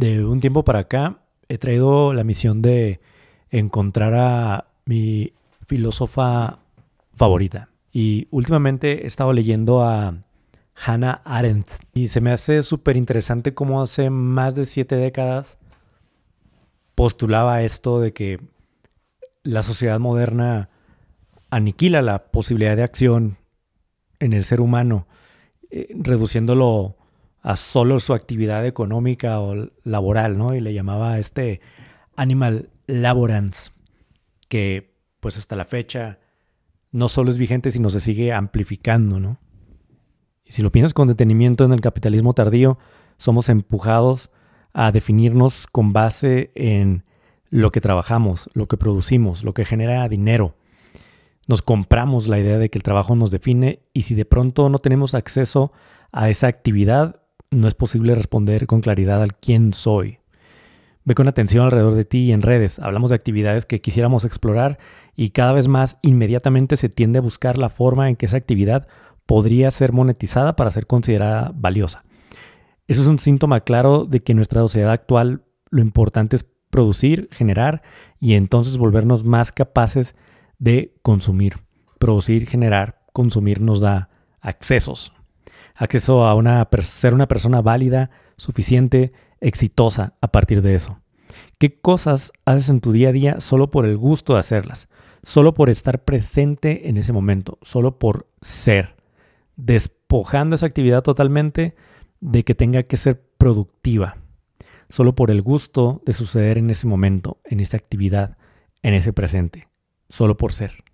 de un tiempo para acá he traído la misión de encontrar a mi filósofa favorita. Y últimamente he estado leyendo a Hannah Arendt y se me hace súper interesante cómo hace más de siete décadas postulaba esto de que la sociedad moderna aniquila la posibilidad de acción en el ser humano, eh, reduciéndolo reduciéndolo a solo su actividad económica o laboral, ¿no? Y le llamaba a este animal laborans, que pues hasta la fecha no solo es vigente, sino se sigue amplificando, ¿no? Y si lo piensas con detenimiento en el capitalismo tardío, somos empujados a definirnos con base en lo que trabajamos, lo que producimos, lo que genera dinero. Nos compramos la idea de que el trabajo nos define y si de pronto no tenemos acceso a esa actividad, no es posible responder con claridad al quién soy. Ve con atención alrededor de ti y en redes. Hablamos de actividades que quisiéramos explorar y cada vez más inmediatamente se tiende a buscar la forma en que esa actividad podría ser monetizada para ser considerada valiosa. Eso es un síntoma claro de que en nuestra sociedad actual lo importante es producir, generar y entonces volvernos más capaces de consumir. Producir, generar, consumir nos da accesos, acceso a una, ser una persona válida, suficiente, exitosa a partir de eso. ¿Qué cosas haces en tu día a día solo por el gusto de hacerlas? Solo por estar presente en ese momento, solo por ser, despojando esa actividad totalmente de que tenga que ser productiva, solo por el gusto de suceder en ese momento, en esa actividad, en ese presente, solo por ser.